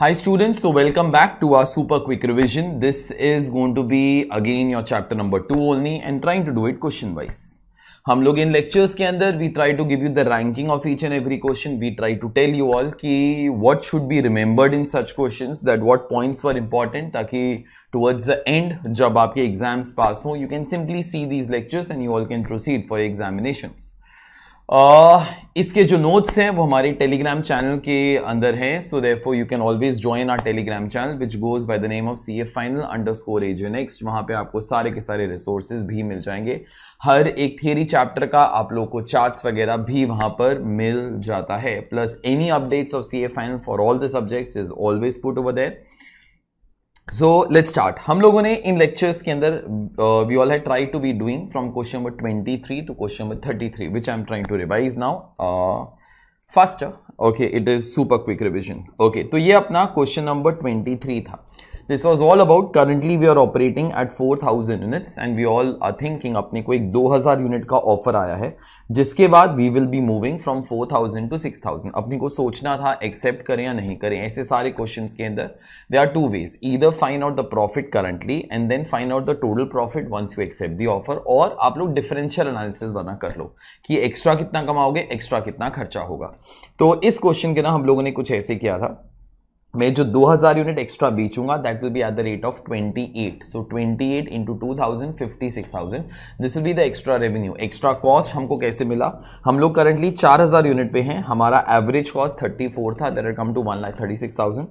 Hi students, so welcome back to our super quick revision. This is going to be again your chapter number 2 only and trying to do it question wise. हम लोग इन lectures के अंदर we try to give you the ranking of each and every question we try to tell you all कि what should be remembered in such question that what points were important ताकि towards the end जब आपके exams पास हों you can simply see these lectures and you all can proceed for examinations ah, इसके जो notes हैं वो हमारे टेलीग्राम चैनल के अंदर हैं so defo you can always join our Telegram channel which goes by the name of C F final underscore as next वहाँ पर आपको सारे के सारे रिसोर्सेज भी मिल जाएंगे हर एक थियरी चैप्टर का आप लोग को चार्ट्स वगैरह भी वहाँ पर मिल जाता है plus any updates of C A final for all the subjects is always put over there so let's start हम लोगों ने इन लेक्चर्स के अंदर we all have try to be doing from question number twenty three to question number thirty three which I am trying to revise now first okay it is super quick revision okay तो ये अपना question number twenty three था this was all about currently we are operating at four thousand units and we all are thinking अपने को एक दो हज़ार unit का ऑफर आया है जिसके बाद we will be moving from four thousand to six thousand अपने को सोचना था एक्सेप्ट करें या नहीं करें ऐसे सारे क्वेश्चन के अंदर they are two ways either find out the profit currently and then find out the total profit once you accept the offer और आप लोग डिफरेंशियल एनालिसिस बना कर लो कि एक्स्ट्रा कितना कमाओगे एक्स्ट्रा कितना खर्चा होगा तो इस क्वेश्चन के ना हम लोगों ने कुछ ऐसे किया था मैं जो 2000 यूनिट एक्स्ट्रा बेचूंगा that will be at the rate of 28 so 28 eight into two thousand fifty six thousand this will be the extra revenue extra cost हमको कैसे मिला हम लोग करंटली 4000 यूनिट पे हैं हमारा एवरेज कॉस्ट 34 था दर come to one lakh thirty six thousand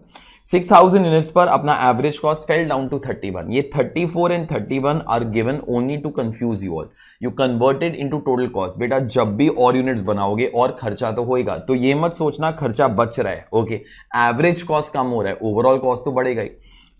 six thousand units पर अपना average cost fell down to thirty one ये thirty four and thirty one are given only to confuse you all you converted into total cost बेटा जब भी और units बनाओगे और खर्चा तो होएगा तो ये मत सोचना खर्चा बच रहा है ओके एवरेज कॉस्ट कम हो रहा है ओवरऑल कॉस्ट तो बढ़ेगा ही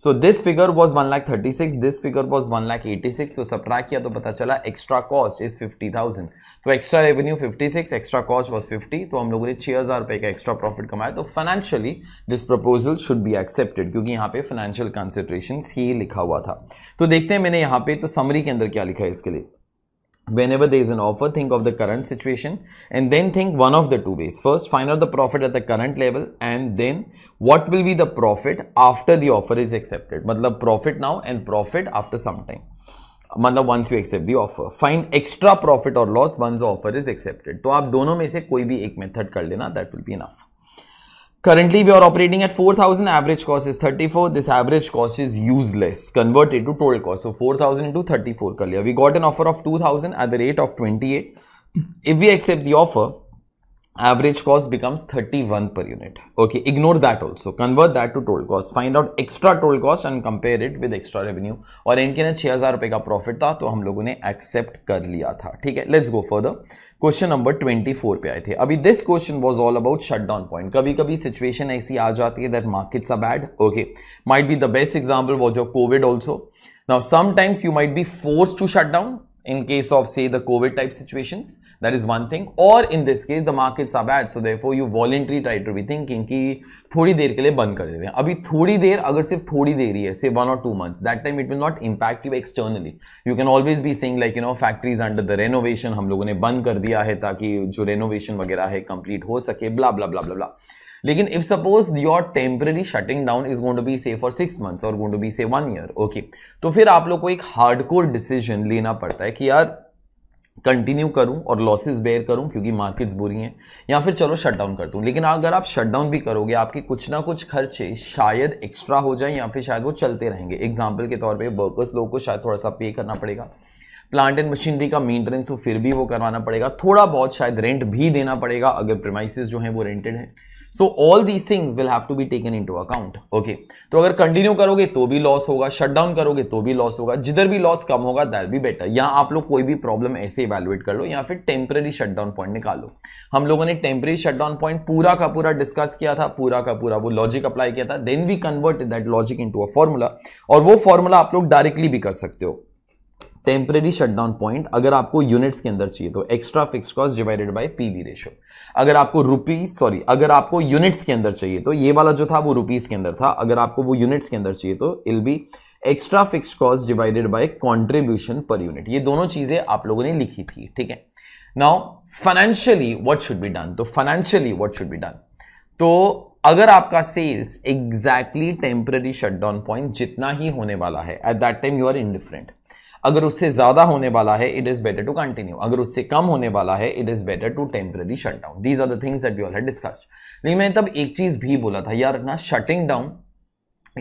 so this figure was one lakh thirty six this figure was one lakh eighty six तो ट्रैक किया तो पता चला extra cost is fifty thousand तो extra revenue fifty six extra cost was fifty तो हम लोगों ने छह हज़ार रुपए का एक्स्ट्रा प्रॉफिट कमाया तो financially this proposal should be accepted क्योंकि यहाँ पे फाइनेंशियल कंसिडरेशन ही लिखा हुआ था तो देखते हैं मैंने यहाँ पे तो समरी के अंदर क्या लिखा है इसके लिए whenever there is an offer think of the current situation and then think one of the two ways first find out the profit at the current level and then what will be the profit after the offer is accepted matlab profit now and profit after some time once you accept the offer, find extra profit or loss once the offer is accepted. तो आप दोनों में से कोई भी एक method कर लेना that will be enough. Currently, we are operating at 4000, average cost is 34. This average cost is useless. Convert it to total cost. So, 4000 into 34 kar We got an offer of 2000 at the rate of 28. If we accept the offer, average cost becomes 31 per unit okay ignore that also convert that to total cost find out extra total cost and compare it with extra revenue और इनके ना हजार रुपए का profit था तो हम लोगों ने एक्सेप्ट कर लिया था ठीक है let's go further question number twenty four पे आए थे अभी this question was all about shut down point कभी कभी सिचुएशन ऐसी आ जाती है that markets are bad okay might be the best example was your Covid also now sometimes you might be force to shut down in case of say the Covid type situation that is one thing और in this case the markets are bad so therefore you voluntarily try to be thinking कि थोड़ी देर के लिए बंद कर देते हैं अभी थोड़ी देर अगर सिर्फ थोड़ी देर ही है से वन और two months that time it will not impact you externally you can always be saying like you know factories under the renovation हम लोगों ने बंद कर दिया है ताकि जो रेनोवेशन वगैरह है कंप्लीट हो सके ब्ला ब्ला ब्ला ब्ला ब्ला लेकिन if suppose your temporary shutting down is going to be say for six months और going to be say one year okay तो फिर आप लोग को एक हार्डकोर डिसीजन लेना पड़ता है कि यार कंटिन्यू करूं और लॉसेस बेयर करूं क्योंकि मार्केट्स बुरी हैं या फिर चलो शट डाउन कर दूं लेकिन अगर आप शट डाउन भी करोगे आपके कुछ ना कुछ खर्चे शायद एक्स्ट्रा हो जाए या फिर शायद वो चलते रहेंगे एग्जाम्पल के तौर पे वर्कर्स लोगों को शायद थोड़ा सा पे करना पड़ेगा प्लांट एंड मशीनरी का मेंटेनेंस फिर भी वो करवाना पड़ेगा थोड़ा बहुत शायद रेंट भी देना पड़ेगा अगर प्रमाइसिस जो हैं वो रेंटेड हैं so all these things will have to be taken to account okay तो अगर कंटिन्यू करोगे तो भी लॉस होगा शट डाउन करोगे तो भी लॉस होगा जिधर भी लॉस कम होगा दैट भी बेटर या आप लोग कोई भी प्रॉब्लम ऐसे इवेलुएट कर लो या फिर टेम्प्रेरी शट डाउन पॉइंट निकालो हम लोगों ने टेम्प्रेरी शट डाउन पॉइंट पूरा का पूरा डिस्कस किया था पूरा का पूरा वो लॉजिक अप्लाई किया था then we convert that logic into a formula और वो फॉर्मूला आप लोग डायरेक्टली भी कर सकते हो टेम्परेरी शटडाउन पॉइंट अगर आपको यूनिट्स के अंदर चाहिए तो extra fix cost divided P PV ratio अगर आपको रुपी सॉरी अगर आपको यूनिट्स के अंदर चाहिए तो ये वाला जो था वो रुपीज के अंदर था अगर आपको वो यूनिट्स के अंदर चाहिए तो it'll be extra fix cost divided by contribution per unit ये दोनों चीजें आप लोगों ने लिखी थी ठीक है now financially what should be done तो financially what should be done तो अगर आपका sales exactly temporary shutdown point जितना ही होने वाला है at that time you are indifferent अगर उससे ज़्यादा होने वाला है it is better to continue अगर उससे कम होने वाला है it is better to temporary shut down these are things at your discussed लेकिन मैंने तब एक चीज़ भी बोला था यार ना shutting down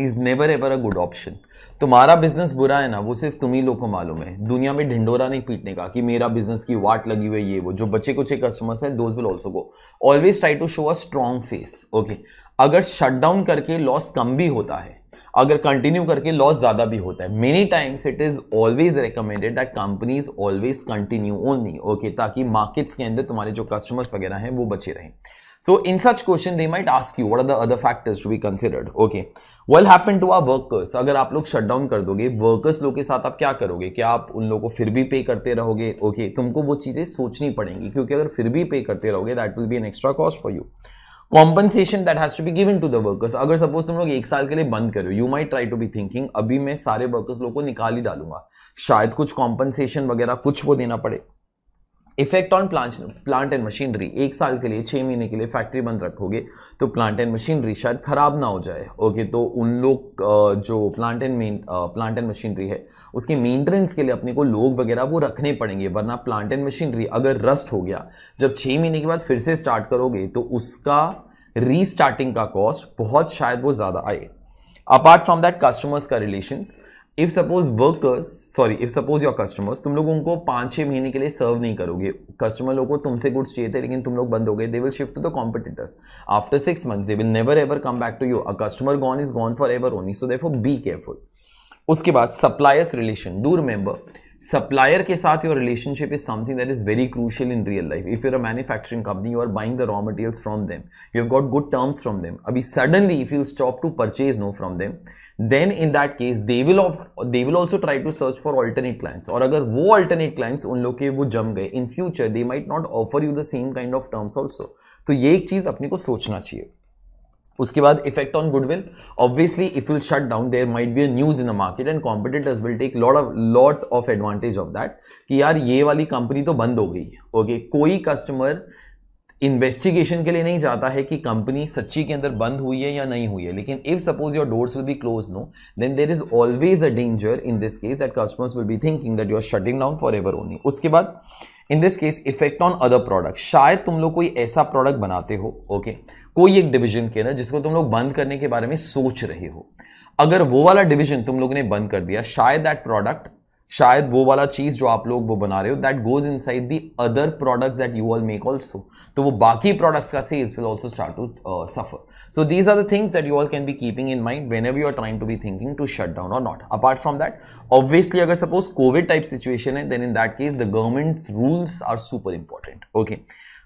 is never ever a good option तुम्हारा बिजनेस बुरा है ना वो सिर्फ तुम ही लोग को मालूम है दुनिया में ढिंडोरा नहीं पीटने का कि मेरा बिजनेस की वाट लगी हुई है ये वो जो बचे कुछ कस्टमर्स हैं those will also go always try to show a strong face okay अगर शट डाउन करके लॉस कम भी होता है अगर कंटिन्यू करके लॉस ज़्यादा भी होता है many times it is always recommended that companies always continue only okay ताकि मार्केट्स के अंदर तुम्हारे जो कस्टमर्स वगैरह हैं वो बचे रहें so in such question they might ask you what are the other factors to be considered. Okay well happen to our workers अगर आप लोग शट डाउन कर दोगे वर्कर्स लोग के साथ आप क्या करोगे क्या आप उन लोगों को फिर भी पे करते रहोगे ओके okay, तुमको वो चीज़ें सोचनी पड़ेंगी क्योंकि अगर फिर भी पे करते रहोगे that will be an extra cost for you compensation that has to be given to the workers अगर सपोज तुम लोग एक साल के लिए बंद करो you might try to be thinking अभी मैं सारे वर्कर्स लोग को निकाल ही डालूंगा शायद कुछ कॉम्पनसेशन वगैरह कुछ वो देना पड़े effect on plant plant and machinery एक साल के लिए छः महीने के लिए फैक्ट्री बंद रखोगे तो प्लांट एंड मशीनरी शायद ख़राब ना हो जाए ओके तो उन लोग जो plant and main plant and machinery है उसके मेंटेनेंस के लिए अपने को लोग वगैरह वो रखने पड़ेंगे वरना प्लांट एंड मशीनरी अगर रस्ट हो गया जब छः महीने के बाद फिर से स्टार्ट करोगे तो उसका रीस्टार्टिंग का कॉस्ट बहुत शायद वो ज़्यादा आए अपार्ट फ्रॉम दैट कस्टमर्स का relations if suppose workers sorry if suppose your customers तुम लोग उनको पाँच छः महीने के लिए सर्व नहीं करोगे कस्टमर लोग को तुमसे गुड्स चाहिए थे लेकिन तुम लोग बंद हो गए they will shift to the competitors after six months they will never ever come back to you a customer gone is gone for ever only so they be careful उसके बाद suppliers relation do remember supplier के साथ your relationship is something that is very crucial in real life if you're a manufacturing company you are buying the raw materials from them you have got good terms from them अभी suddenly if you stop to purchase no from them then in that case they will they will also try to search for alternate clients और अगर वो alternate clients उन लोग के वो जम गए in future they might not offer you the same kind of terms also तो ये एक चीज़ अपने को सोचना चाहिए उसके बाद effect on goodwill obviously if will shut down there might be a news in the market and competitors will take lot of lot of advantage of that कि यार ये वाली कंपनी तो बंद हो गई ओके okay? कोई कस्टमर इन्वेस्टिगेशन के लिए नहीं जाता है कि कंपनी सच्ची के अंदर बंद हुई है या नहीं हुई है लेकिन if suppose your doors will be close no then there is always a danger in this case that customers will be thinking that you are shutting down for ever only उसके बाद in this case effect on other product शायद तुम लोग कोई ऐसा product बनाते हो okay okay? कोई एक डिवीजन के अंदर जिसको तुम लोग बंद करने के बारे में सोच रहे हो अगर वो वाला डिवीजन तुम लोगों ने बंद कर दिया शायद दैट प्रोडक्ट शायद वो वाला चीज़ जो आप लोग वो बना रहे हो that goes inside the other products that you all make also तो वो बाकी प्रोडक्ट्स का sales will also start to suffer so these are the things that you all can be keeping in mind whenever you are trying to be thinking to shut down और not apart from that obviously अगर suppose Covid type situation है then in that case the governments rules are super important okay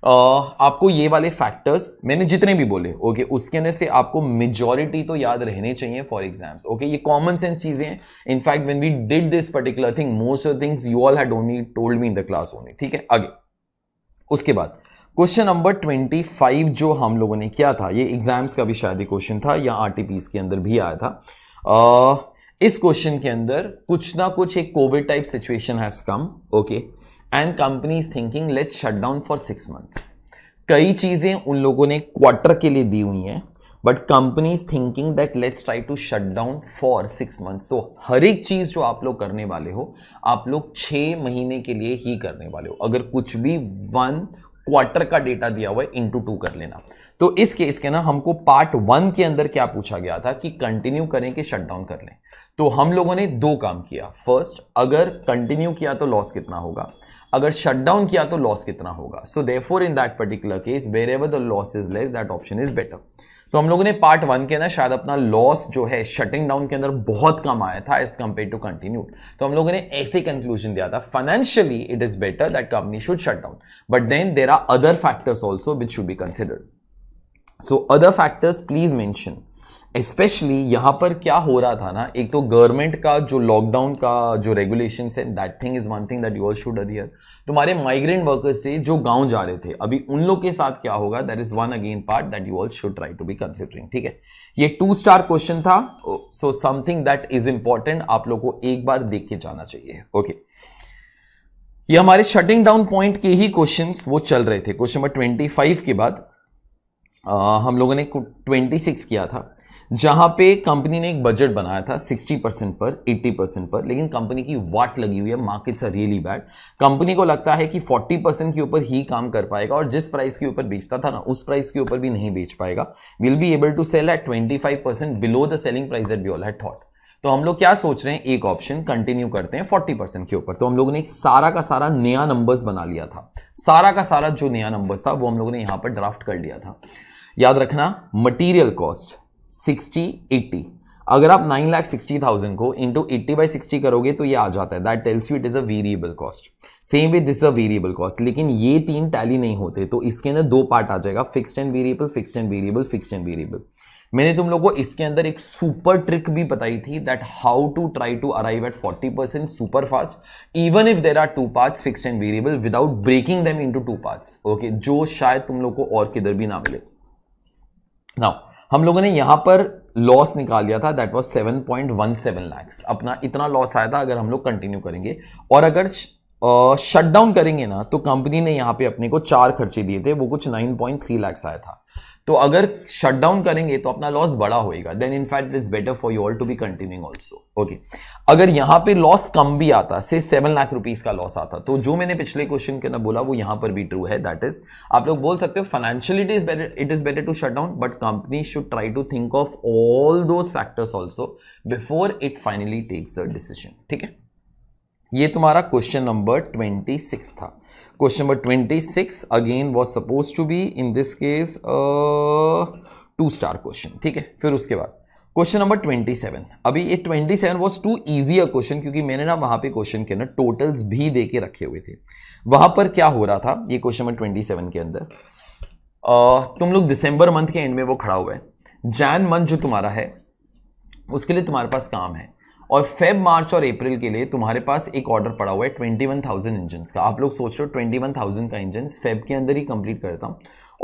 आपको ये वाले factors मैंने जितने भी बोले ओके उसके अंदर से आपको मेजॉरिटी तो याद रहने चाहिए फॉर एग्जाम्स ओके ये कॉमन सेंस चीज़ें हैं in fact when we did this particular thing most of things you all had only told me in the class only ठीक है आगे उसके बाद क्वेश्चन नंबर ट्वेंटी फाइव जो हम लोगों ने किया था ये एग्जाम्स का भी शायद ही क्वेश्चन था या आर के अंदर भी आया था uh, इस क्वेश्चन के अंदर कुछ ना कुछ एक Covid type situation has come okay and is thinking let shut down for six months कई चीज़ें उन लोगों ने क्वार्टर के लिए दी हुई हैं but is thinking that let's try to shut down for six months तो हर एक चीज़ जो आप लोग करने वाले हो आप लोग छः महीने के लिए ही करने वाले हो अगर कुछ भी वन क्वार्टर का डेटा दिया हुआ है इंटू टू कर लेना तो इस केस के ना हमको पार्ट वन के अंदर क्या पूछा गया था कि कंटिन्यू करें कि शट डाउन कर लें तो हम लोगों ने दो काम किया फर्स्ट अगर कंटिन्यू किया तो लॉस कितना होगा अगर शट डाउन किया तो लॉस कितना होगा so for in that particular case wherever the loss is less that option is better तो हम लोगों ने पार्ट वन के अंदर शायद अपना लॉस जो है शटिंग डाउन के अंदर बहुत कम आया था एज कम्पेयर टू कंटिन्यू तो हम लोगों ने ऐसे कंक्लूजन दिया था financially it is better that company should shut down but then there are other factors also which should be considered so other factors please mention specially यहाँ पर क्या हो रहा था ना एक तो गवर्नमेंट का जो लॉकडाउन का जो रेगुलेशन है that thing is one thing that you all should adhere तुम्हारे माइग्रेंट वर्कर्स से जो गांव जा रहे थे अभी उन लोग के साथ क्या होगा that is one again part that you all should try to be considering ठीक है ये टू स्टार क्वेश्चन था so something that is important आप लोग को एक बार देख के जाना चाहिए ओके okay. ये हमारे शटिंग डाउन पॉइंट के ही क्वेश्चन वो चल रहे थे क्वेश्चन नंबर ट्वेंटी फाइव के बाद आ, हम लोगों ने ट्वेंटी सिक्स किया था जहां पे कंपनी ने एक बजट बनाया था 60 परसेंट पर 80 परसेंट पर लेकिन कंपनी की वाट लगी हुई है markets are really bad company को लगता है कि 40 परसेंट के ऊपर ही काम कर पाएगा और जिस प्राइस के ऊपर बेचता था ना उस प्राइस के ऊपर भी नहीं बेच पाएगा will be able to sell at twenty below the selling price at be all at thought तो हम लोग क्या सोच रहे हैं एक ऑप्शन कंटिन्यू करते हैं फोर्टी परसेंट के ऊपर तो हम लोगों ने एक सारा का सारा नया नंबर्स बना लिया था सारा का सारा जो नया नंबर्स था वो हम लोगों ने यहाँ पर ड्राफ्ट कर लिया था याद रखना मटेरियल कॉस्ट सिक्सटी एट्टी अगर आप नाइन लाख सिक्सटी थाउजेंड को इंटू एट्टी बाई सिक्सटी करोगे तो ये आ जाता है that tells you it is a variable cost same with this a variable cost लेकिन ये तीन टैली नहीं होते तो इसके अंदर दो पार्ट आ जाएगा fixed and variable fixed and variable fixed and variable मैंने तुम लोग को इसके अंदर एक सुपर ट्रिक भी बताई थी that how to try to arrive at forty percent super fast even if there are two parts fixed and variable without breaking them into two parts okay जो शायद तुम लोग को और किधर भी ना मिले नाउ हम लोगों ने यहाँ पर लॉस निकाल लिया था दैट वाज 7.17 लैक्स अपना इतना लॉस आया था अगर हम लोग कंटिन्यू करेंगे और अगर शटडाउन करेंगे ना तो कंपनी ने यहाँ पे अपने को चार खर्चे दिए थे वो कुछ 9.3 लैक्स आया था तो अगर शट डाउन करेंगे तो अपना लॉस बड़ा होएगा then in fact is better for you all to be continuing also okay अगर यहां पे लॉस कम भी आता से सेवन लाख रुपीज का लॉस आता तो जो मैंने पिछले क्वेश्चन के ना बोला वो यहां पर भी ट्रू है दैट इज आप लोग बोल सकते हो financial it is better it is better to shut down but company should try to think of all those factors also before it finally takes a decision ठीक है ये तुम्हारा क्वेश्चन नंबर ट्वेंटी सिक्स था question number 26 again was suppose to be in this case two star question ठीक है फिर उसके बाद क्वेश्चन नंबर 27 अभी ये 27 seven was too easy a question क्योंकि मैंने ना वहाँ पे क्वेश्चन के ना टोटल्स भी दे के रखे हुए थे वहाँ पर क्या हो रहा था ये क्वेश्चन नंबर 27 के अंदर uh, तुम लोग दिसंबर मंथ के एंड में वो खड़ा हुआ है जैन मंथ जो तुम्हारा है उसके लिए तुम्हारे पास काम है और फेब मार्च और अप्रैल के लिए तुम्हारे पास एक ऑर्डर पड़ा हुआ है ट्वेंटी वन थाउजेंड इंजन का आप लोग सोच रहे हो ट्वेंटी वन थाउजेंड का इंजन फेब के अंदर ही कंप्लीट करता हूँ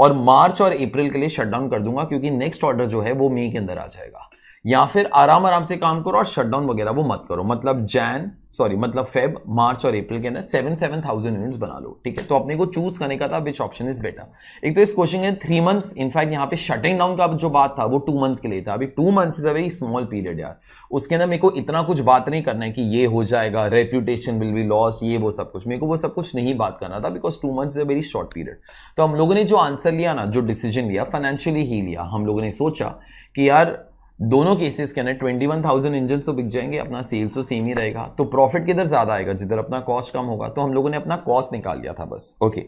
और मार्च और अप्रैल के लिए शटडाउन कर दूंगा क्योंकि नेक्स्ट ऑर्डर जो है वो मई के अंदर आ जाएगा या फिर आराम आराम से काम करो और शटडाउन वगैरह वो मत करो मतलब जैन सॉरी मतलब फेब मार्च और अप्रैल के अंदर सेवन सेवन थाउजेंड यूनिट्स बना लो ठीक है तो अपने को चूज करने का था विच ऑप्शन इज बेटर एक तो इस क्वेश्चन के थ्री मंथ्स इनफैक्ट यहाँ पे शटिंग डाउन का जो बात था वो टू मंथ्स के लिए था अभी two months is a very small period यार उसके अंदर मेरे को इतना कुछ बात नहीं करना है कि ये हो जाएगा रेप्यूटेशन विल बी लॉस ये वो सब कुछ मेरे को वो सब कुछ नहीं बात करना था because two months is a very short period तो हम लोगों ने जो आंसर लिया ना जो डिसीजन लिया फाइनेंशियली ही लिया हम लोगों ने सोचा कि यार दोनों केसेस के अंदर ट्वेंटी वन थाउजेंड इंजन तो बिक जाएंगे अपना सेल्स तो सेम ही रहेगा तो प्रॉफिट किधर ज़्यादा आएगा जिधर अपना कॉस्ट कम होगा तो हम लोगों ने अपना कॉस्ट निकाल लिया था बस ओके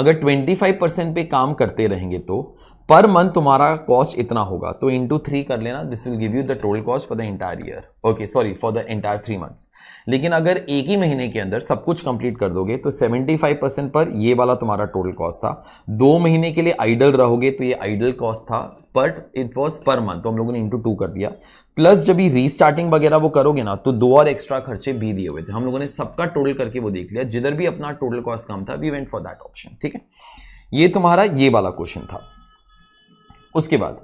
अगर ट्वेंटी फाइव परसेंट पे काम करते रहेंगे तो पर मंथ तुम्हारा कॉस्ट इतना होगा तो इंटू थ्री कर लेना this will give you the total cost for the entire year okay sorry for the entire three months लेकिन अगर एक ही महीने के अंदर सब कुछ कंप्लीट कर दोगे तो 75 परसेंट पर ये वाला तुम्हारा टोटल कॉस्ट था दो महीने के लिए आइडल रहोगे तो ये आइडल कॉस्ट था but it was per month तो हम लोगों ने इंटू टू कर दिया प्लस जब ये रीस्टार्टिंग वगैरह वो करोगे ना तो दो और एक्स्ट्रा खर्चे भी दिए हुए थे हम लोगों ने सबका टोटल करके वो देख लिया जिधर भी अपना टोटल कॉस्ट कम था we went for that option ठीक है ये तुम्हारा ये वाला क्वेश्चन था उसके बाद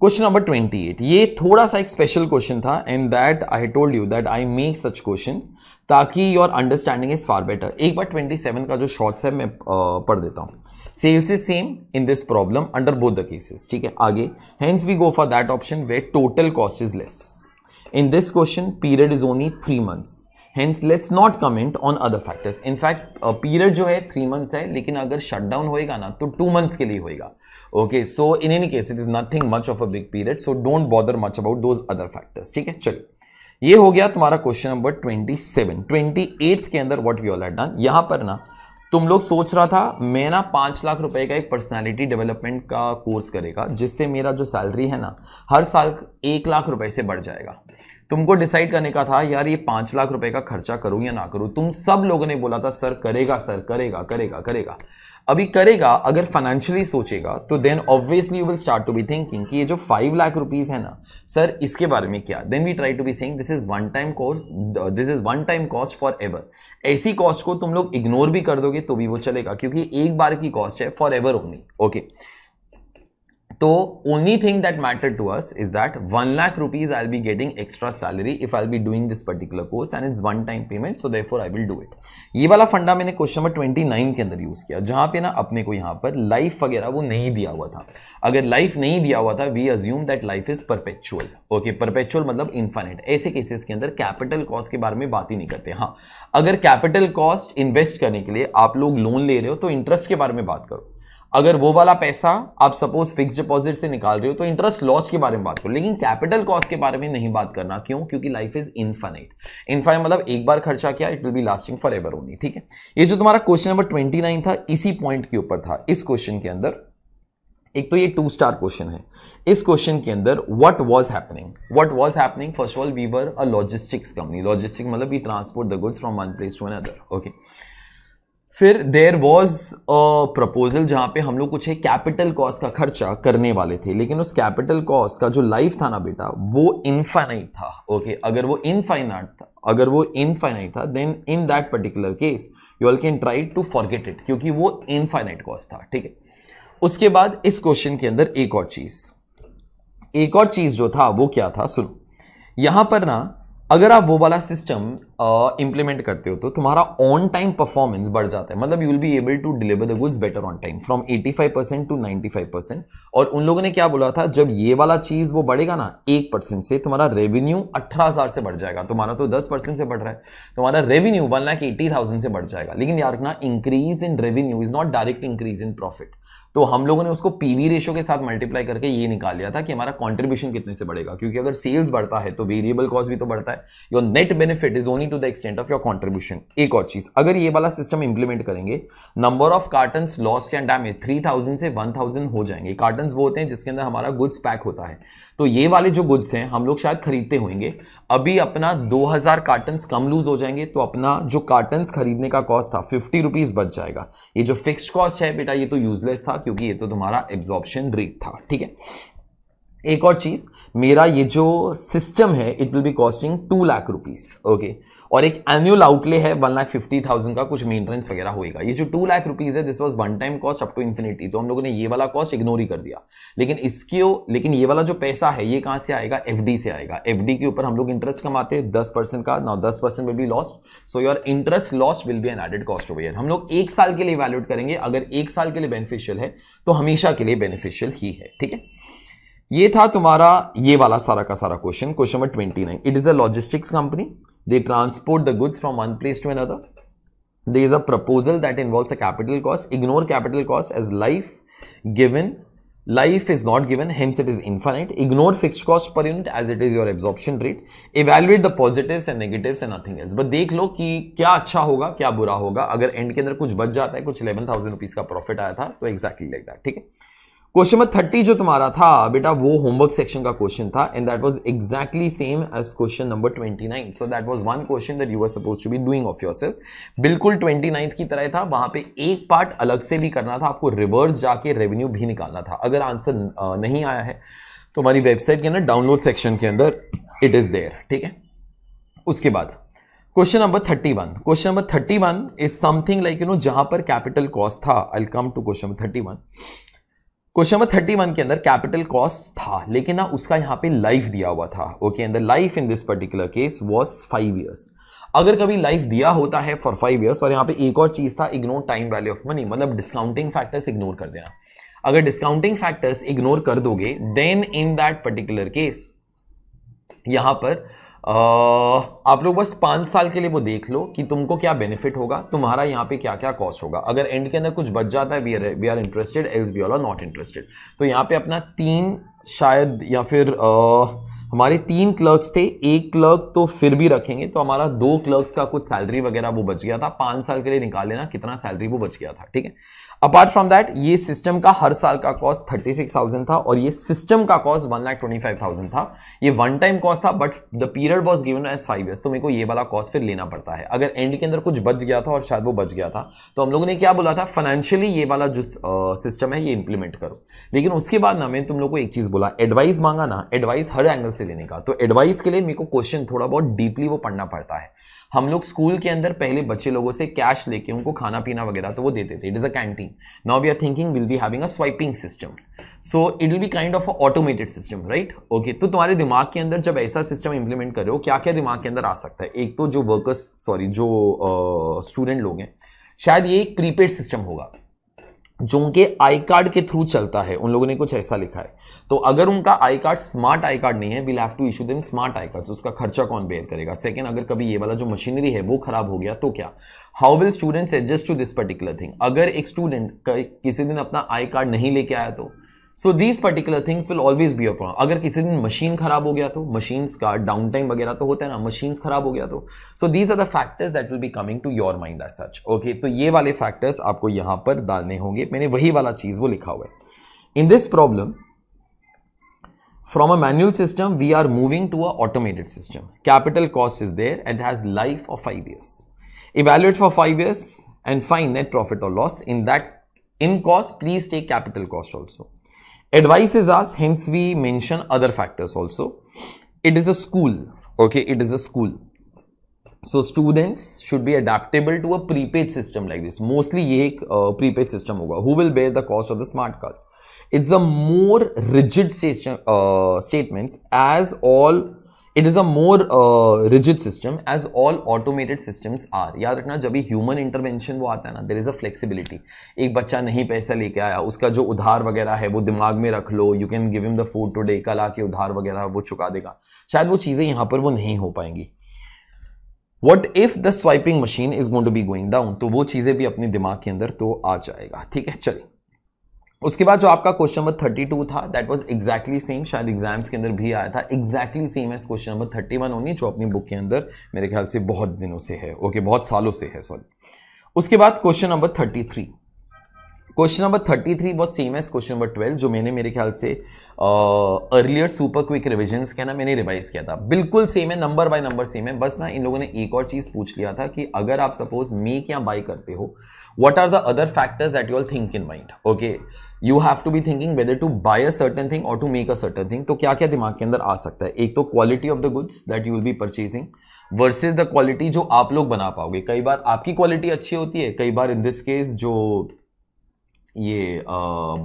क्वेश्चन नंबर ट्वेंटी एट ये थोड़ा सा एक स्पेशल क्वेश्चन था and that I told you that I make such question ताकि your understanding is far better एक बार ट्वेंटी सेवन का जो शॉर्ट्स है मैं पढ़ देता हूँ sales is same in this problem under both the cases ठीक है आगे hence we go for that option where total cost is less in this question period is only 3 months hence let's not comment on other factors in fact uh, period जो है 3 months है लेकिन अगर shutdown होएगा ना तो 2 months के लिए होएगा okay so in any case it is nothing much of a big period so don't bother much about those other factors ठीक है चलो ये हो गया तुम्हारा क्वेश्चन नंबर 27 28th के अंदर what we all had done यहां पर ना तुम लोग सोच रहा था मैं ना पाँच लाख रुपए का एक पर्सनालिटी डेवलपमेंट का कोर्स करेगा जिससे मेरा जो सैलरी है ना हर साल एक लाख रुपए से बढ़ जाएगा तुमको डिसाइड करने का था यार ये पाँच लाख रुपए का खर्चा करूँ या ना करूँ तुम सब लोगों ने बोला था सर करेगा सर करेगा करेगा करेगा अभी करेगा अगर फाइनेंशियली सोचेगा तो then obviously you will start to be thinking कि ये जो फाइव लाख रुपीज़ है ना सर इसके बारे में क्या then we try to be saying this is one time cost this is one time cost forever एवर ऐसी कॉस्ट को तुम लोग इग्नोर भी कर दोगे तो भी वो चलेगा क्योंकि एक बार की कॉस्ट है for ever only okay okay. तो only thing that matter to us is that one lakh rupees I be getting extra salary if I be doing this particular course and it's one time payment so therefore I will do it ये वाला फंडा मैंने question number twenty nine के अंदर use किया जहां पे ना अपने को यहाँ पर लाइफ वगैरह वो नहीं दिया हुआ था अगर लाइफ नहीं दिया हुआ था we assume that life is perpetual okay perpetual मतलब इन्फाइनेट ऐसे केसेस के अंदर कैपिटल कॉस्ट के बारे में बात ही नहीं करते हाँ अगर कैपिटल कॉस्ट इन्वेस्ट करने के लिए आप लोग लोन ले रहे हो तो इंटरेस्ट के बारे में बात करो अगर वो वाला पैसा आप सपोज फिक्स डिपॉजिट से निकाल रहे हो तो इंटरेस्ट लॉस के बारे में बात करो लेकिन कैपिटल कॉस्ट के बारे में नहीं बात करना क्यों क्योंकि लाइफ इज इनफाइनाइट इनफाइनाइट मतलब एक बार खर्चा किया it will be lasting forever ever ओनली ठीक है ये जो तुम्हारा क्वेश्चन नंबर ट्वेंटी था इसी पॉइंट के ऊपर था इस क्वेश्चन के अंदर एक तो ये टू स्टार क्वेश्चन है इस क्वेश्चन के अंदर what was happening what was happening first of all we were a logistics company logistic मतलब we transport the goods from one place to another okay फिर देर वॉज अ प्रपोजल जहाँ पे हम लोग कुछ एक कैपिटल कॉस्ट का खर्चा करने वाले थे लेकिन उस कैपिटल कॉस्ट का जो लाइफ था ना बेटा वो इनफाइनाइट था ओके okay? अगर वो इनफाइनाइट था अगर वो इनफाइनाइट था then in that particular case you all can try to forget it क्योंकि वो इनफाइनाइट कॉस्ट था ठीक है उसके बाद इस क्वेश्चन के अंदर एक और चीज़ एक और चीज़ जो था वो क्या था सुनो यहां पर ना अगर आप वो वाला सिस्टम इंप्लीमेंट करते हो तो तुम्हारा ऑन टाइम परफॉर्मेंस बढ़ जाता है मतलब you will be able to deliver the goods better on time from 85 percent to 95 percent और उन लोगों ने क्या बोला था जब ये वाला चीज़ वो बढ़ेगा ना एक परसेंट से तुम्हारा रेवेन्यू अठारह से बढ़ जाएगा तुम्हारा तो दस परसेंट से बढ़ रहा है तुम्हारा रेवेन्यू वन लाख थाउजेंड से बढ़ जाएगा लेकिन यार ना increase in revenue is not direct increase in profit तो हम लोगों ने उसको पीवी रेशो के साथ मल्टीप्लाई करके ये निकाल लिया था कि हमारा कॉन्ट्रीब्यूशन कितने से बढ़ेगा क्योंकि अगर सेल्स बढ़ता है तो वेरिएबल कॉस्ट भी तो बढ़ता है your net benefit is only to the extent of your contribution एक और चीज अगर ये वाला सिस्टम इंप्लीमेंट करेंगे number of carton lost and damage three से वन हो जाएंगे कार्टन वो होते हैं जिसके अंदर हमारा गुड्स पैक होता है तो ये वाले जो गुड्स हैं हम लोग शायद खरीदते होंगे अभी अपना 2000 कार्टन्स कम लूज हो जाएंगे तो अपना जो कार्टन्स खरीदने का कॉस्ट था फिफ्टी रुपीज़ बच जाएगा ये जो फिक्स्ड कॉस्ट है बेटा ये तो यूजलेस था क्योंकि ये तो तुम्हारा एब्जॉर्प्शन रेट था ठीक है एक और चीज़ मेरा ये जो सिस्टम है it will be costing two lakh rupees okay और एक एनुअल आउटले है वन लाख फिफ्टी थाउजेंड का कुछ मेंटेनेंस वगैरह होएगा ये जो टू लाख रुपीज़ है this was one time cost up to infinity तो हम लोगों ने ये वाला कॉस्ट इग्नोर ही कर दिया लेकिन इसके लेकिन ये वाला जो पैसा है ये कहाँ से आएगा एफ से आएगा एफ के ऊपर हम लोग इंटरेस्ट कमाते हैं दस परसेंट का ना दस percent will be lost so your interest lost will be an added cost over हम लोग एक साल के लिए वैल्यूट करेंगे अगर एक साल के लिए बेनिफिशियल है तो हमेशा के लिए बेनिफिशियल ही है ठीक है ये था तुम्हारा ये वाला सारा का सारा question question number twenty nine it is a logistics company they transport the goods from one place to another there is a proposal that involves a capital cost ignore capital cost as life given life is not given hence it is infinite ignore fixed cost per unit as it is your absorption rate evaluate the positives and negatives and nothing else but dekh lo ki kya acha hoga kya bura hoga agar end ke andar kuch bach jata hai kuch 11000 rupees का profit आया था तो exactly like that ठीक hai question number thirty जो तुम्हारा था बेटा वो होमवर्क सेक्शन का क्वेश्चन था and that was exactly same as question number twenty nine so that was one question that you are suppose to be doing of yourself बिल्कुल twenty ninth की तरह था वहां पे एक पार्ट अलग से भी करना था आपको रिवर्स जाके रेवेन्यू भी निकालना था अगर आंसर नहीं आया है तो हमारी वेबसाइट के अंदर डाउनलोड सेक्शन के अंदर इट इज देयर ठीक है उसके बाद question number thirty one question number thirty one is something like you know जहां पर कैपिटल कॉस्ट था I come to question number thirty one question number thirty one के अंदर कैपिटल कॉस्ट था लेकिन ना उसका यहाँ पे लाइफ दिया हुआ था okay and the life in this particular case was five years अगर कभी लाइफ दिया होता है फॉर फाइव ईयर्स और यहाँ पे एक और चीज़ था ignore time value of money मतलब डिस्काउंटिंग फैक्टर्स इग्नोर कर देना अगर डिस्काउंटिंग फैक्टर्स इग्नोर कर दोगे then in that particular case यहां पर आप लोग बस पाँच साल के लिए वो देख लो कि तुमको क्या बेनिफिट होगा तुम्हारा यहाँ पे क्या क्या कॉस्ट होगा अगर एंड के अंदर कुछ बच जाता है we are we are interested else we are not interested तो यहाँ पे अपना तीन शायद या फिर आ, हमारे तीन क्लर्क्स थे एक क्लर्क तो फिर भी रखेंगे तो हमारा दो क्लर्क्स का कुछ सैलरी वगैरह वो बच गया था पाँच साल के लिए निकाल लेना कितना सैलरी वो बच गया था ठीक है अपार्ट फ्रॉम दैट ये सिस्टम का हर साल का कॉस्ट थर्टी सिक्स थाउजेंड था और ये सिस्टम का cost one lakh twenty five thousand था ये वन टाइम कॉस्ट था but the period was given as five years तो मेरे को ये वाला कॉस्ट फिर लेना पड़ता है अगर एंड के अंदर कुछ बच गया था और शायद वो बच गया था तो हम लोगों ने क्या बोला था फाइनेंशियली ये वाला जो सिस्टम है ये इंप्लीमेंट करो लेकिन उसके बाद ना मैंने तुम लोग को एक चीज़ बोला एडवाइस मांगा ना एडवाइस हर एंगल से लेने का तो एडवाइस के लिए मेरे को क्वेश्चन थोड़ा बहुत डीपली वो पढ़ना पड़ता है हम लोग स्कूल के अंदर पहले बच्चे लोगों से कैश लेके उनको खाना पीना वगैरह तो वो देते थे it is a canteen now we are thinking will be having a swiping system so it will be kind of automated system right okay तो तुम्हारे दिमाग के अंदर जब ऐसा सिस्टम इंप्लीमेंट कर रहे हो क्या क्या दिमाग के अंदर आ सकता है एक तो जो वर्कर्स सॉरी जो स्टूडेंट uh, लोग हैं शायद ये एक प्रीपेड सिस्टम होगा जो उनके आई कार्ड के थ्रू चलता है उन लोगों ने कुछ ऐसा लिखा है तो अगर उनका I card smart I card नहीं है will have to issue them smart I card उसका खर्चा कौन बेयर करेगा सेकेंड अगर कभी ये वाला जो मशीनरी है वो खराब हो गया तो क्या how will students adjust to this particular thing अगर एक स्टूडेंट किसी दिन अपना आई कार्ड नहीं लेके आया तो so these particular things will always be a problem अगर किसी दिन मशीन खराब हो गया तो मशीन्स का डाउन टाइम वगैरह तो होता है ना मशीन्स खराब हो गया तो so these are the factors that will be coming to your mind as such okay तो ये वाले फैक्टर्स आपको यहाँ पर डालने होंगे मैंने वही वाला चीज़ वो लिखा हुआ है in this problem from a manual system we are moving to a automated system capital cost is there and has life of 5 years evaluate for 5 years and find net profit or loss in that in cost please take capital cost also Advice is us. hence we mention other factors also. It is a school, okay, it is a school. So students should be adaptable to a prepaid system like this. Mostly a uh, prepaid system Who will bear the cost of the smart cards? It's a more rigid st uh, statements as all it is a more rigid system as all automated systems are याद रखना जब भी human intervention वो आता है ना there is a flexibility एक बच्चा नहीं पैसा लेके आया उसका जो उधार वगैरह है वो दिमाग में रख लो you can give him the food today कल आके उधार वगैरह वो चुका देगा शायद वो चीज़ें यहाँ पर वो नहीं हो पाएंगी what if the swiping machine is going to be going down तो वो चीज़ें भी अपने दिमाग के अंदर तो आ जाएगा ठीक है चलिए उसके बाद जो आपका क्वेश्चन नंबर थर्टी टू था दैट वाज एग्जैक्टली सेम शायद एग्जाम्स के अंदर भी आया था exactly same as question number thirty one होनी जो अपनी बुक के अंदर मेरे ख्याल से बहुत दिनों से है ओके okay, बहुत सालों से है सॉरी उसके बाद question number thirty three question number thirty three was same as question number twelve जो मैंने मेरे ख्याल से अर्लियर सुपर क्विक रिविजन के ना मैंने रिवाइज किया था बिल्कुल सेम है नंबर बाय नंबर सेम है बस ना इन लोगों ने एक और चीज़ पूछ लिया था कि अगर आप सपोज मेक या बाई करते हो what are the other factors that you'll think in mind okay you have to be thinking whether to buy a certain thing और to make a certain thing तो क्या क्या दिमाग के अंदर आ सकता है एक तो quality of the goods that you will be purchasing versus the quality जो आप लोग बना पाओगे कई बार आपकी क्वालिटी अच्छी होती है कई बार इन दिस केस जो ये आ,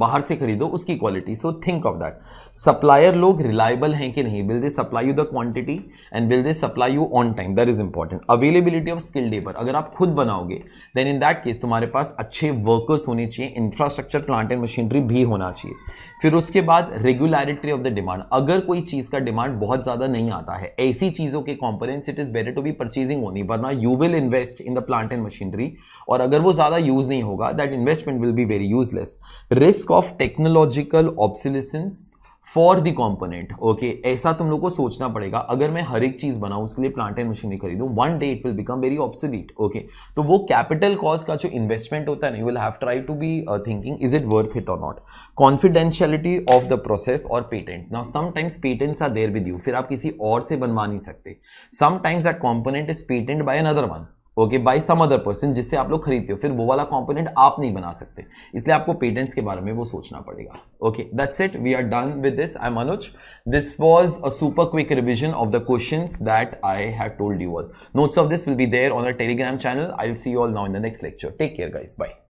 बाहर से खरीदो उसकी quality so think of that supplier लोग रिलायबल हैं कि नहीं will they supply you the quantity and will they supply you on time that is important availability of skill labour अगर आप खुद बनाओगे देन इन दैट केस तुम्हारे पास अच्छे वर्कर्स होने चाहिए इंफ्रास्ट्रक्चर प्लांट एंड मशीनरी भी होना चाहिए फिर उसके बाद रेगुलरिटी ऑफ द डिमांड अगर कोई चीज़ का डिमांड बहुत ज़्यादा नहीं आता है ऐसी चीज़ों के components it is better to be purchasing only वरना you will invest in the plant and machinery और अगर वो ज़्यादा यूज़ नहीं होगा that investment will be very use useless risk of technological obsolescence for the component okay ऐसा तुम लोग को सोचना पड़ेगा अगर मैं हर एक चीज बनाऊं उसके लिए प्लांट एंड मशीनरी खरीदू one day it will become very obsolete okay तो वो कैपिटल कॉस्ट का जो इन्वेस्टमेंट होता है ना you will have try to be thinking is it worth it और not confidentiality of the process और patent now sometimes patents are there with you फिर आप किसी और से बनवा नहीं सकते sometimes that component is patent by another one okay by some other person जिससे आप लोग खरीदते हो फिर वो वाला कंपोनेंट आप नहीं बना सकते इसलिए आपको पेटेंट्स के बारे में वो सोचना पड़ेगा okay that's it we are done with this आई मनोज this was a super quick revision of the questions that I have told you all notes of this will be there on a Telegram channel I will see you all now in the next lecture take care guys bye